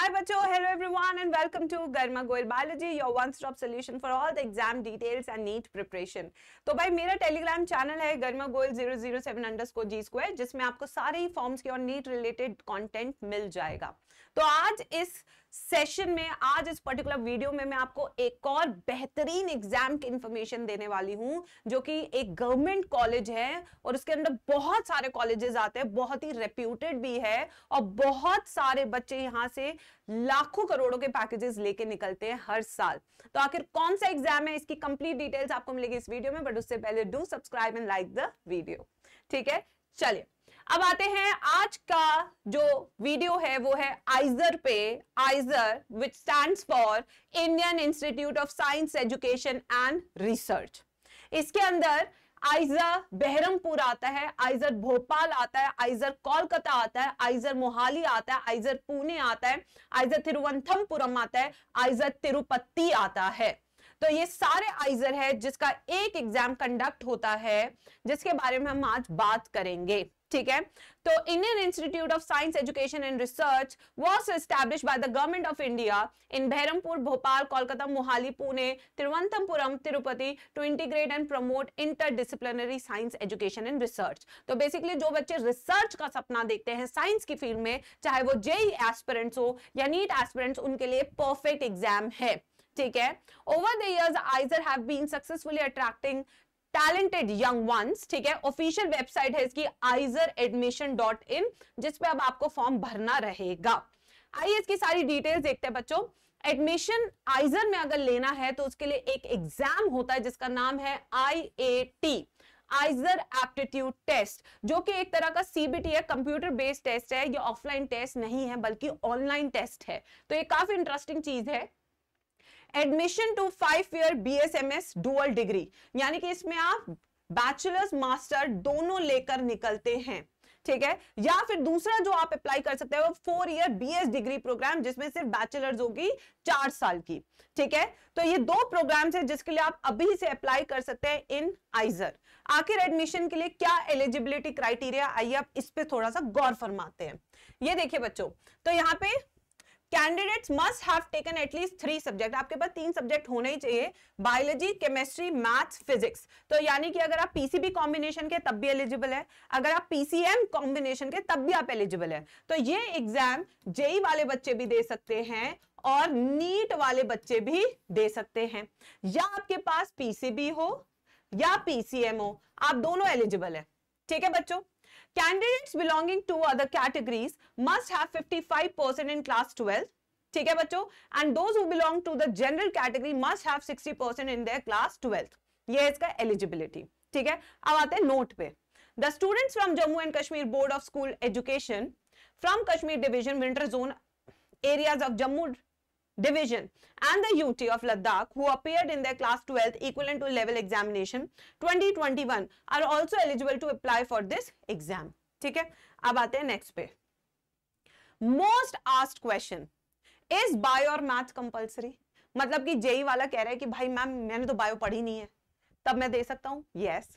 हाय बच्चों hello everyone and welcome to Garima Goyal biology your one stop solution for all the exam details and NEET preparation तो भाई मेरा Telegram channel है Garima Goyal zero zero seven underscore G स्को जिसमें आपको सारे फॉर्म्स के और नीट रिलेटेड कॉन्टेंट मिल जाएगा तो आज इस सेशन में आज इस पर्टिकुलर वीडियो में मैं आपको एक और बेहतरीन एग्जाम की इंफॉर्मेशन देने वाली हूं जो कि एक गवर्नमेंट कॉलेज है और उसके अंदर बहुत सारे कॉलेजेस आते हैं बहुत ही रेप्यूटेड भी है और बहुत सारे बच्चे यहाँ से लाखों करोड़ों के पैकेजेस लेके निकलते हैं हर साल तो आखिर कौन सा एग्जाम है इसकी कंप्लीट डिटेल्स आपको मिलेगी इस वीडियो में बट उससे पहले do subscribe and like the video ठीक है चलिए अब आते हैं आज का जो वीडियो है वो है आइजर पे IISER which stand for Indian Institute of Science education and Research इसके अंदर आइजर बहरमपुर आता है आइजर भोपाल आता है आइजर कोलकाता आता है आइजर मोहाली आता है आइजर पुणे आता है आइजर तिरुवंथमपुरम आता है आइजर तिरुपति आता है तो ये सारे आइजर है जिसका एक एग्जाम कंडक्ट होता है जिसके बारे में हम आज बात करेंगे ठीक है तो Indian Institute of Science education and Research was establish by the government of India in Berhampur Bhopal Kolkata Mohali Pune Thiruvananthapuram Tirupati to integrate and promote interdisciplinary science education and research तो बेसिकली जो बच्चे रिसर्च का सपना देखते हैं साइंस की फील्ड में चाहे वो जेई एस्पिरेंट्स e हो या नीट एस्पिरेंट्स उनके लिए परफेक्ट एग्जाम है ठीक है over the years IISER have been successfully attracting talented young ones ठीक है ऑफिशियल वेबसाइट है इसकी आइजर एडमिशन डॉट इन जिसपे अब आपको फॉर्म भरना रहेगा आइए इसकी सारी डिटेल्स देखते हैं बच्चों एडमिशन आइजर में अगर लेना है तो उसके लिए एक एग्जाम होता है जिसका नाम है I A T IISER aptitude test जो कि एक तरह का सीबीटी है कंप्यूटर बेस्ड टेस्ट है ये ऑफलाइन टेस्ट नहीं है बल्कि ऑनलाइन टेस्ट है तो ये काफी इंटरेस्टिंग चीज है admission to five year BSMS dual degree यानी कि इसमें आप बैचलर्स मास्टर दोनों लेकर निकलते हैं ठीक है या फिर दूसरा जो आप अप्लाई कर सकते हैं वो four year BS degree programme जिसमें सिर्फ बैचलर्स होगी चार साल की ठीक है तो ये दो प्रोग्राम्स हैं जिसके लिए आप अभी से अप्लाई कर सकते हैं इन आइजर आखिर एडमिशन के लिए क्या एलिजिबिलिटी क्राइटेरिया आइए आप इस पर थोड़ा सा गौर फरमाते हैं ये देखिए बच्चों तो यहाँ पे candidates must have taken at least three subject आपके पास तीन सब्जेक्ट होने ही चाहिए बायोलॉजी केमिस्ट्री मैथ्स फिजिक्स तो यानी कि अगर आप पीसीबी कॉम्बिनेशन के तब भी एलिजिबल है अगर आप पीसीएम कॉम्बिनेशन के तब भी आप एलिजिबल है तो ये एग्जाम जेई e वाले बच्चे भी दे सकते हैं और नीट वाले बच्चे भी दे सकते हैं या आपके पास पीसीबी हो या पीसीएम हो आप दोनों एलिजिबल है ठीक है बच्चों candidates belonging to other categories must have 55 percent in class 12 ठीक है बच्चों and those who belong to the general category must have 60 percent in their class twelfth ये इसका एलिजिबिलिटी ठीक है अब आते हैं नोट पे the students from Jammu and Kashmir board of school education from Kashmir division winter zone areas of Jammu division and the UT of Ladakh who appeared in their class 12th equivalent to level examination 2021 are also eligible to apply for this exam. theek hai ab aate hain next pe most asked question is bio or math compulsory मतलब कि JEE वाला कह रहा है कि भाई ma'am मैंने तो बायो पढ़ी नहीं है तब मैं दे सकता हूं यस yes.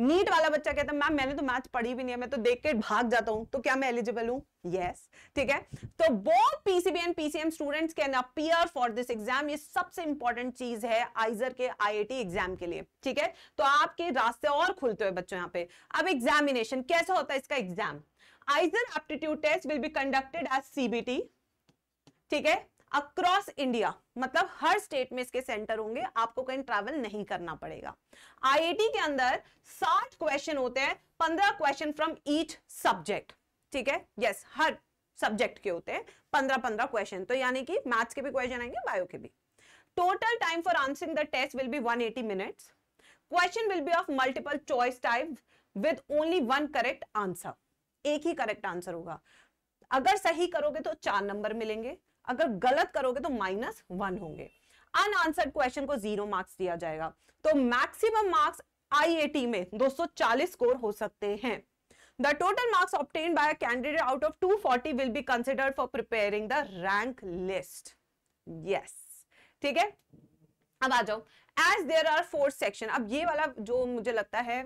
नीट वाला बच्चा कहता है मैम मैंने तो मैथ पढ़ी भी नहीं है मैं तो देख के भाग जाता हूं तो क्या मैं एलिजिबल हूं यस ठीक है तो both PCB and PCM students can appear for this exam ये सबसे इंपॉर्टेंट चीज है आइजर के आईआईटी एग्जाम के लिए ठीक है तो आपके रास्ते और खुलते हुए बच्चों यहाँ पे अब एग्जामिनेशन कैसा होता है इसका exam IISER aptitude test will be conducted as CBT ठीक है अक्रॉस इंडिया मतलब हर स्टेट में इसके सेंटर होंगे आपको कहीं ट्रैवल नहीं करना पड़ेगा आईआईटी के अंदर 60 क्वेश्चन होते हैं 15 क्वेश्चन फ्रॉम ईच सब्जेक्ट ठीक है यस yes, हर सब्जेक्ट के होते हैं 15 15 क्वेश्चन तो यानी कि मैथ्स के भी क्वेश्चन आएंगे बायो के भी total time for answering the test will be 180 minutes question will be of multiple choice type with only one correct answer एक ही करेक्ट आंसर होगा अगर सही करोगे तो चार नंबर मिलेंगे अगर गलत करोगे तो माइनस वन होंगे अनआंसर्ड क्वेश्चन को जीरो मार्क्स दिया जाएगा तो मैक्सिमम मार्क्स आईएटी में 240 स्कोर हो सकते हैं The total marks obtained by a candidate out of 240 will be considered for preparing the rank list. Yes. ठीक है अब आ जाओ as there are four section अब ये वाला जो मुझे लगता है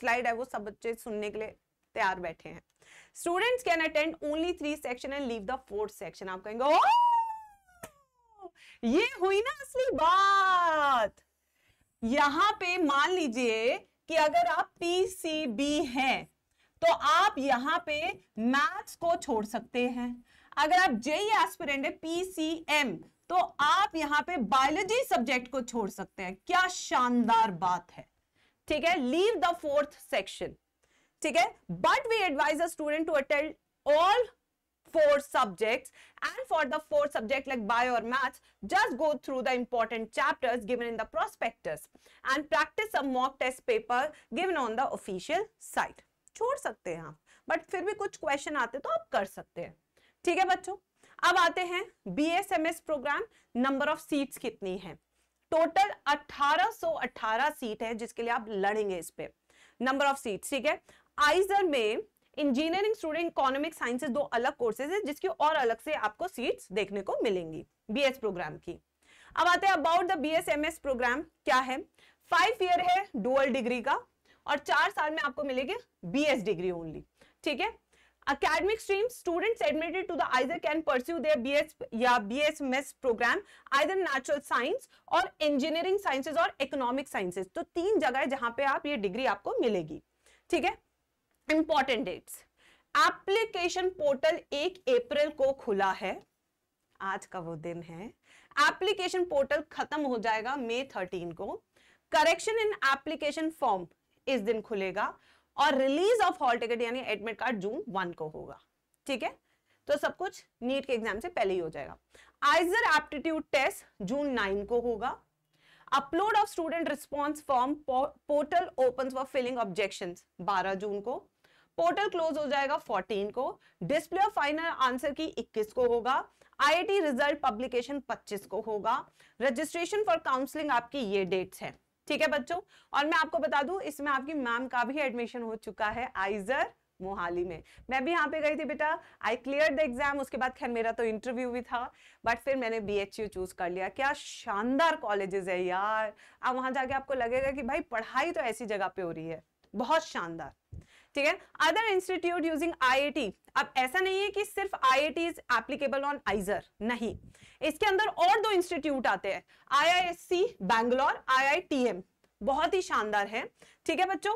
स्लाइड है वो सब बच्चे सुनने के लिए तैयार बैठे हैं students can attend only three section and leave the fourth section आप कहेंगे ओ ये हुई ना असली बात यहां पे मान लीजिए कि अगर आप पीसीबी हैं तो आप यहां पे मैथ्स को छोड़ सकते हैं अगर आप जेई एस्पिरेंट है पीसीएम तो आप यहां पे बायोलॉजी सब्जेक्ट को छोड़ सकते हैं क्या शानदार बात है ठीक है लीव द फोर्थ सेक्शन ठीक है but we advise a student to attend all four subject and for the four subject like bio और math just go through the important chapter given in the prospectus and practise a mock test paper given on the official site छोड़ सकते हैं आप but फिर भी कुछ question आते तो आप कर सकते हैं ठीक है बच्चों अब आते हैं B S M S programme number of seats कितनी है टोटल 1818 सीट है जिसके लिए आप लड़ेंगे इस पे नंबर ऑफ सीट्स ठीक है आइजर में इंजीनियरिंग स्टूडेंट इकोनॉमिक साइंसेज दो अलग कोर्सेज हैं जिसकी और अलग से आपको सीट्स देखने को मिलेंगी बीएस प्रोग्राम की अब आते हैं अबाउट द बीएसएमएस प्रोग्राम क्या है फाइव ईयर है डुअल डिग्री का और चार साल में आपको मिलेगी बीएस डिग्री ओनली ठीक है academic stream students admitted to the can pursue their B S या B S M S programme IISER natural science और इंजीनियरिंग साइंसेज और इकोनॉमिक साइंसेज तो तीन जगह है जहां पे आप ये डिग्री आपको मिलेगी ठीक है इंपॉर्टेंट डेट्स एप्लीकेशन पोर्टल एक अप्रैल को खुला है आज का वो दिन है एप्लीकेशन पोर्टल खत्म हो जाएगा मे थर्टीन को करेक्शन इन एप्लीकेशन फॉर्म इस दिन खुलेगा और रिलीज ऑफ हॉल टिकट यानी एडमिट कार्ड जून वन को होगा ठीक है तो सब कुछ नीट के एग्जाम से पहले ही हो जाएगा IISER aptitude test June nine को होगा upload of student response form portal open for filling objection बारह जून को पोर्टल क्लोज हो जाएगा 14 को डिस्प्ले ऑफ फाइनल आंसर की 21 को होगा आईआईटी रिजल्ट पब्लिकेशन 25 को होगा रजिस्ट्रेशन फॉर काउंसलिंग आपकी ये डेट्स है ठीक है बच्चों और मैं आपको बता दू इसमें आपकी मैम का भी एडमिशन हो चुका है आइजर मोहाली में मैं भी यहाँ पे गई थी बेटा आई क्लियर द एग्जाम उसके बाद खैर मेरा तो इंटरव्यू भी था बट फिर मैंने बी एच यू चूज कर लिया क्या शानदार कॉलेजेस है यार अब वहां जाके आपको लगेगा कि भाई पढ़ाई तो ऐसी जगह पे हो रही है बहुत शानदार ठीक है अदर इंस्टीट्यूट यूजिंग आई अब ऐसा नहीं है कि सिर्फ I is applicable on IISER नहीं इसके अंदर और दो इंस्टीट्यूट आते हैं आई बैंगलोर आई बहुत ही शानदार है ठीक है बच्चों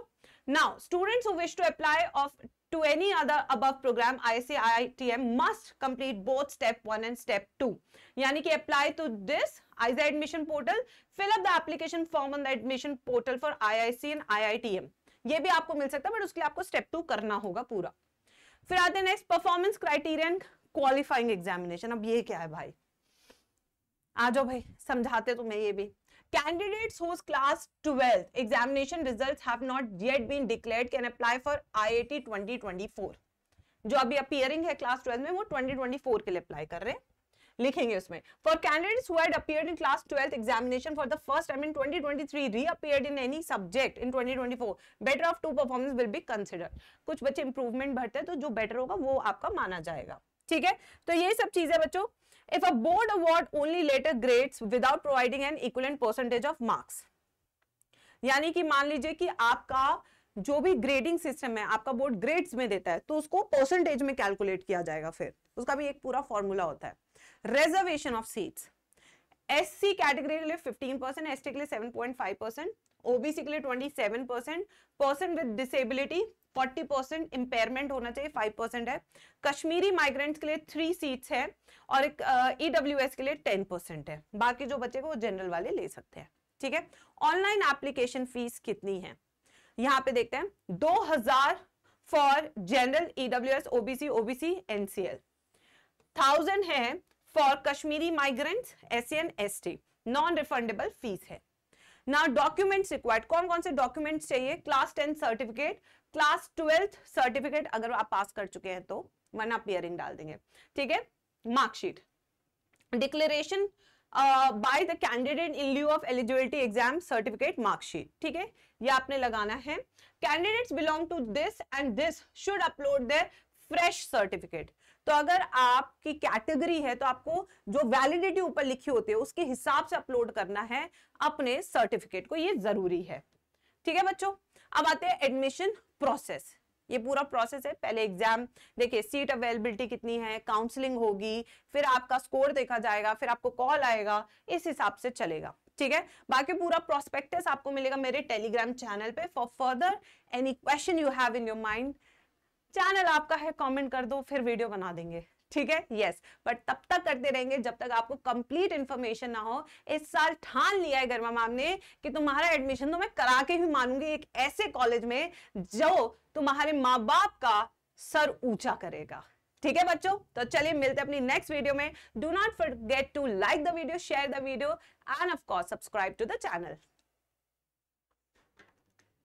now students wish to apply of to any other above programme IC I must complete both step one and step two यानी कि apply to this IISER admission portal fill the application form on the admission portal for IIC and IITM ये भी आपको मिल सकता है but उसके लिए आपको स्टेप टू करना होगा पूरा फिर आते हैं next performance criterion qualifying examination अब ये क्या है भाई आ जाओ भाई समझाते तो मैं ये भी candidates whose class 12th examination results have not yet been declared can apply for IIT 2024 जो अभी अपीयरिंग है क्लास 12 में वो 2024 के लिए अप्लाई कर रहे हैं लिखेंगे उसमें for candidates who had appeared in class 12th examination for the first time in 2023 reappeared in any subject in 2024 better of two performance will be considered कुछ बच्चे इंप्रूवमेंट भरते हैं तो जो बेटर होगा वो आपका माना जाएगा ठीक है तो ये सब चीजें बच्चों if a board award only letter grades without providing an equivalent percentage of marks यानी कि मान लीजिए कि आपका जो भी ग्रेडिंग सिस्टम है आपका बोर्ड ग्रेड्स में देता है तो उसको परसेंटेज में कैलकुलेट किया जाएगा फिर उसका भी एक पूरा फॉर्मूला होता है reservation of seats SC category के लिए 15 परसेंट एसटी के लिए 7.5 परसेंट ओबीसी के लिए 27 percent person with disability 40 percent impairment होना चाहिए 5 परसेंट है कश्मीरी माइग्रेंट्स के लिए थ्री सीट्स है और एक ईडब्ल्यू uh, e के लिए टेन परसेंट है बाकी जो बच्चे को वो जनरल वाले ले सकते हैं ठीक है ऑनलाइन एप्लीकेशन फीस कितनी है यहाँ पे देखते हैं दो हजार for general EW S OBC OBC NCL thousand है for Kashmiri migrant S N S T non refundable fees है ना डॉक्यूमेंट्स रिक्वायर्ड कौन कौन से डॉक्यूमेंट्स चाहिए class tenth certificate class twelfth certificate अगर आप पास कर चुके हैं तो वन आप इयरिंग डाल देंगे ठीक है marksheet declaration by the candidate in lieu of eligibility exam certificate marksheet ठीक है ये आपने लगाना है candidates belong to this and this should upload their fresh certificate तो अगर आपकी कैटेगरी है तो आपको जो वैलिडिटी ऊपर लिखी होती है उसके हिसाब से अपलोड करना है अपने सर्टिफिकेट को ये जरूरी है ठीक है बच्चों अब आते हैं एडमिशन प्रोसेस ये पूरा प्रोसेस है पहले एग्जाम देखिए सीट अवेलेबिलिटी कितनी है काउंसलिंग होगी फिर आपका स्कोर देखा जाएगा फिर आपको कॉल आएगा इस हिसाब से चलेगा ठीक है बाकी पूरा प्रोस्पेक्टस आपको मिलेगा मेरे टेलीग्राम चैनल पे for further any question you have in your mind channel आपका है कमेंट कर दो फिर वीडियो बना देंगे ठीक है यस बट तब तक करते रहेंगे जब तक आपको कंप्लीट इन्फॉर्मेशन ना हो इस साल ठान लिया है गर्मा मैम ने कि तुम्हारा एडमिशन तो मैं करा के ही मानूंगी एक ऐसे कॉलेज में जो तुम्हारे माँ बाप का सर ऊंचा करेगा ठीक है बच्चों तो चलिए मिलते हैं अपनी नेक्स्ट वीडियो में do not forget to like the video share the video and of course subscribe to the channel